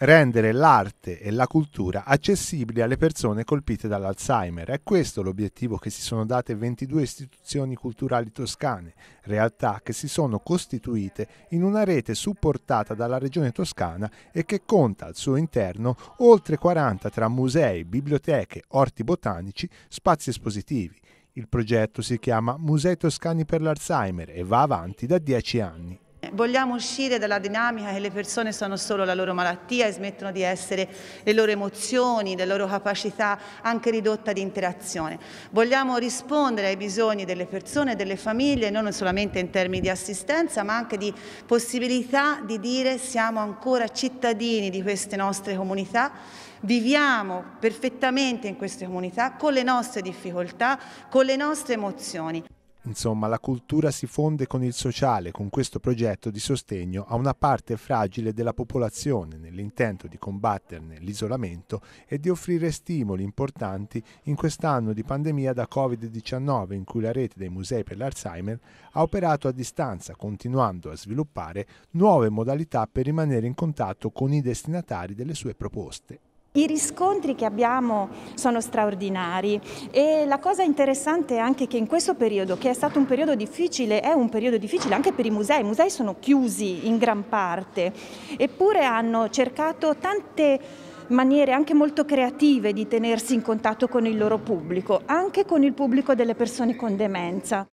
rendere l'arte e la cultura accessibili alle persone colpite dall'Alzheimer. È questo l'obiettivo che si sono date 22 istituzioni culturali toscane, realtà che si sono costituite in una rete supportata dalla Regione Toscana e che conta al suo interno oltre 40 tra musei, biblioteche, orti botanici, spazi espositivi. Il progetto si chiama Musei Toscani per l'Alzheimer e va avanti da 10 anni. Vogliamo uscire dalla dinamica che le persone sono solo la loro malattia e smettono di essere le loro emozioni, le loro capacità anche ridotta di interazione. Vogliamo rispondere ai bisogni delle persone, e delle famiglie, non solamente in termini di assistenza, ma anche di possibilità di dire siamo ancora cittadini di queste nostre comunità, viviamo perfettamente in queste comunità con le nostre difficoltà, con le nostre emozioni. Insomma, la cultura si fonde con il sociale, con questo progetto di sostegno a una parte fragile della popolazione, nell'intento di combatterne l'isolamento e di offrire stimoli importanti in quest'anno di pandemia da Covid-19, in cui la rete dei musei per l'Alzheimer ha operato a distanza, continuando a sviluppare nuove modalità per rimanere in contatto con i destinatari delle sue proposte. I riscontri che abbiamo sono straordinari e la cosa interessante è anche che in questo periodo, che è stato un periodo difficile, è un periodo difficile anche per i musei, i musei sono chiusi in gran parte, eppure hanno cercato tante maniere anche molto creative di tenersi in contatto con il loro pubblico, anche con il pubblico delle persone con demenza.